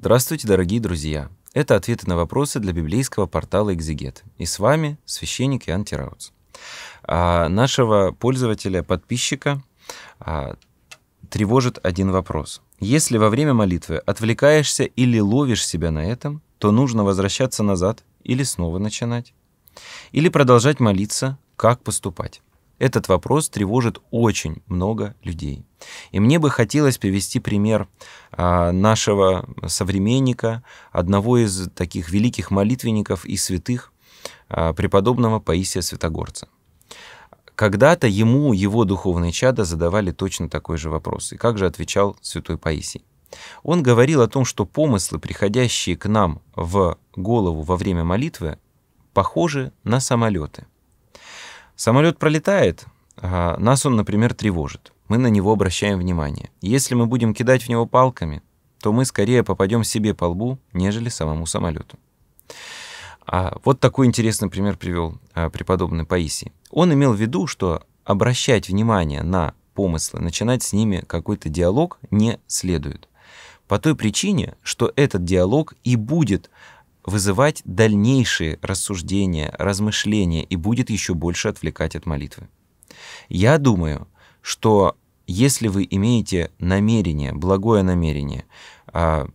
Здравствуйте, дорогие друзья! Это ответы на вопросы для библейского портала «Экзегет». И с вами священник Иоанн Тирауц. А нашего пользователя, подписчика а, тревожит один вопрос. Если во время молитвы отвлекаешься или ловишь себя на этом, то нужно возвращаться назад или снова начинать? Или продолжать молиться, как поступать? Этот вопрос тревожит очень много людей. И мне бы хотелось привести пример а, нашего современника, одного из таких великих молитвенников и святых, а, преподобного Паисия Святогорца. Когда-то ему его духовные чада задавали точно такой же вопрос. И как же отвечал святой Паисий? Он говорил о том, что помыслы, приходящие к нам в голову во время молитвы, похожи на самолеты – Самолет пролетает, а нас он, например, тревожит. Мы на него обращаем внимание. Если мы будем кидать в него палками, то мы скорее попадем себе по лбу, нежели самому самолету. А вот такой интересный пример привел а, преподобный Паисий. Он имел в виду, что обращать внимание на помыслы, начинать с ними какой-то диалог не следует. По той причине, что этот диалог и будет вызывать дальнейшие рассуждения, размышления и будет еще больше отвлекать от молитвы. Я думаю, что если вы имеете намерение, благое намерение, а,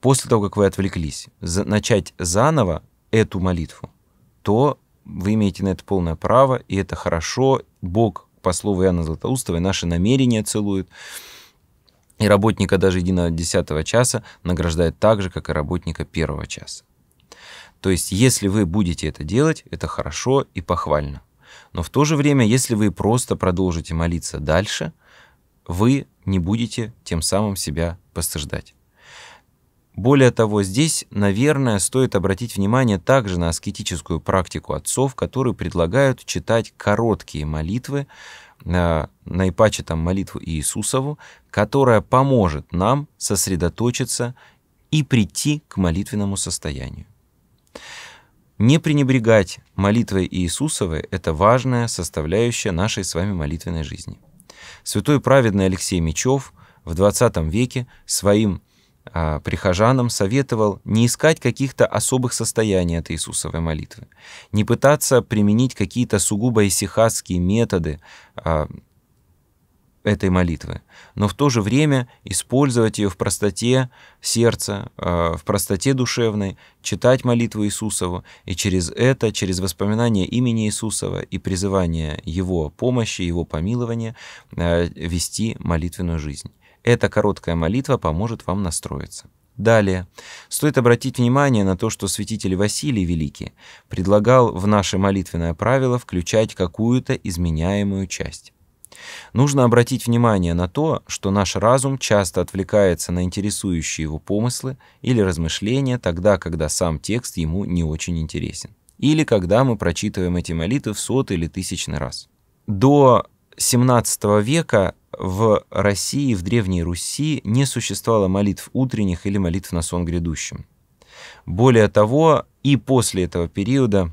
после того, как вы отвлеклись, начать заново эту молитву, то вы имеете на это полное право, и это хорошо. Бог, по слову Иоанна Златоустова, наши намерения целует. И работника даже единого десятого часа награждает так же, как и работника первого часа. То есть, если вы будете это делать, это хорошо и похвально. Но в то же время, если вы просто продолжите молиться дальше, вы не будете тем самым себя постыждать. Более того, здесь, наверное, стоит обратить внимание также на аскетическую практику отцов, которые предлагают читать короткие молитвы, э, на ипаче там молитву Иисусову, которая поможет нам сосредоточиться и прийти к молитвенному состоянию. Не пренебрегать молитвой Иисусовой – это важная составляющая нашей с вами молитвенной жизни. Святой праведный Алексей Мечев в 20 веке своим а, прихожанам советовал не искать каких-то особых состояний от Иисусовой молитвы, не пытаться применить какие-то сугубо исихатские методы, а, этой молитвы, но в то же время использовать ее в простоте сердца, э, в простоте душевной, читать молитву Иисусову, и через это, через воспоминание имени Иисусова и призывание Его помощи, Его помилования, э, вести молитвенную жизнь. Эта короткая молитва поможет вам настроиться. Далее. Стоит обратить внимание на то, что святитель Василий Великий предлагал в наше молитвенное правило включать какую-то изменяемую часть. Нужно обратить внимание на то, что наш разум часто отвлекается на интересующие его помыслы или размышления тогда, когда сам текст ему не очень интересен, или когда мы прочитываем эти молитвы в сотый или тысячный раз. До 17 века в России, в Древней Руси не существовало молитв утренних или молитв на сон грядущим. Более того, и после этого периода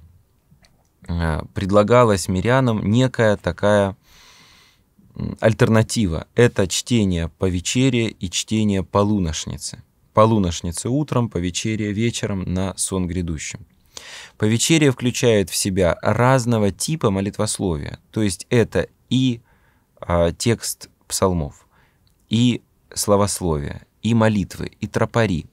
э, предлагалось мирянам некая такая альтернатива – это чтение по вечере и чтение полуношницы. Полуношницы утром, по вечере вечером на сон По вечере включает в себя разного типа молитвословия, то есть это и а, текст псалмов, и словословие, и молитвы, и тропари.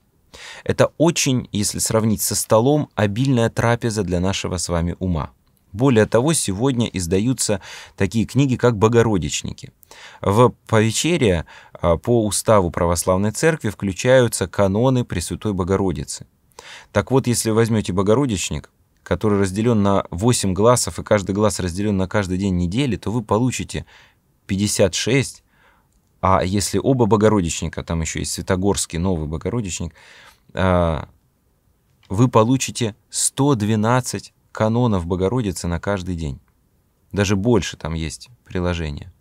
Это очень, если сравнить со столом, обильная трапеза для нашего с вами ума – более того, сегодня издаются такие книги, как «Богородичники». В повечерие а, по уставу Православной Церкви включаются каноны Пресвятой Богородицы. Так вот, если возьмете «Богородичник», который разделен на 8 глазов, и каждый глаз разделен на каждый день недели, то вы получите 56, а если оба Богородичника, там еще есть Святогорский новый Богородичник, а, вы получите 112 канонов Богородицы на каждый день. Даже больше там есть приложения.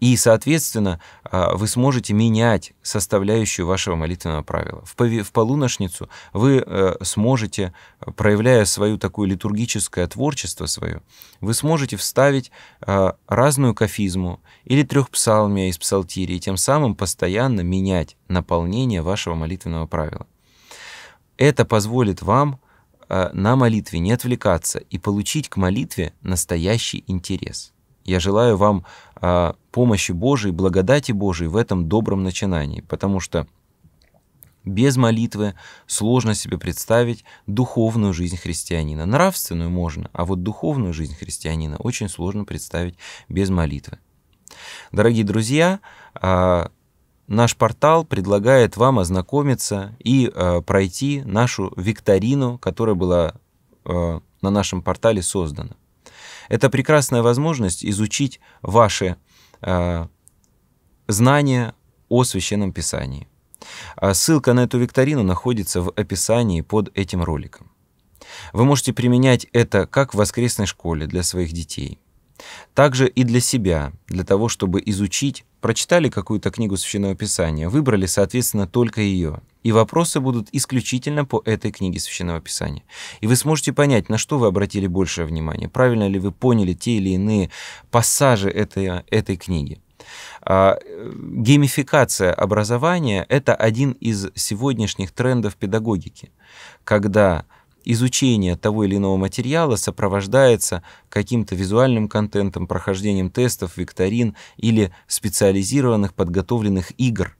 И, соответственно, а, вы сможете менять составляющую вашего молитвенного правила. В полуношницу вы э, сможете, проявляя свое такое литургическое творчество свое, вы сможете вставить а, разную кафизму или трехпсалмия из псалтирии, тем самым постоянно менять наполнение вашего молитвенного правила. Это позволит вам Э, на молитве не отвлекаться и получить к молитве настоящий интерес. Я желаю вам э, помощи Божией, благодати Божией в этом добром начинании, потому что без молитвы сложно себе представить духовную жизнь христианина. Нравственную можно, а вот духовную жизнь христианина очень сложно представить без молитвы. Дорогие друзья, э, наш портал предлагает вам ознакомиться и э, пройти нашу викторину, которая была э, на нашем портале создана. Это прекрасная возможность изучить ваши э, знания о священном писании. А ссылка на эту викторину находится в описании под этим роликом. Вы можете применять это как в воскресной школе для своих детей – также и для себя, для того, чтобы изучить, прочитали какую-то книгу священного писания, выбрали, соответственно, только ее. И вопросы будут исключительно по этой книге священного писания. И вы сможете понять, на что вы обратили большее внимание, правильно ли вы поняли те или иные пассажи этой, этой книги. А, э, геймификация образования – это один из сегодняшних трендов педагогики, когда изучение того или иного материала сопровождается каким-то визуальным контентом, прохождением тестов, викторин или специализированных подготовленных игр.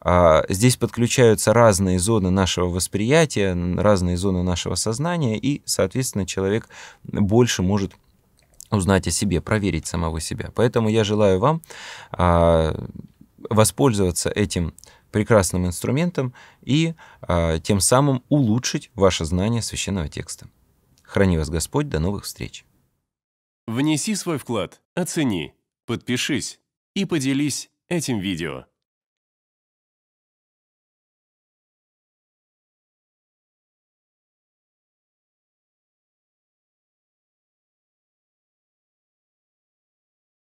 А, здесь подключаются разные зоны нашего восприятия, разные зоны нашего сознания, и, соответственно, человек больше может узнать о себе, проверить самого себя. Поэтому я желаю вам а, воспользоваться этим прекрасным инструментом и а, тем самым улучшить ваше знание священного текста. Храни вас Господь, до новых встреч. Внеси свой вклад, оцени, подпишись и поделись этим видео.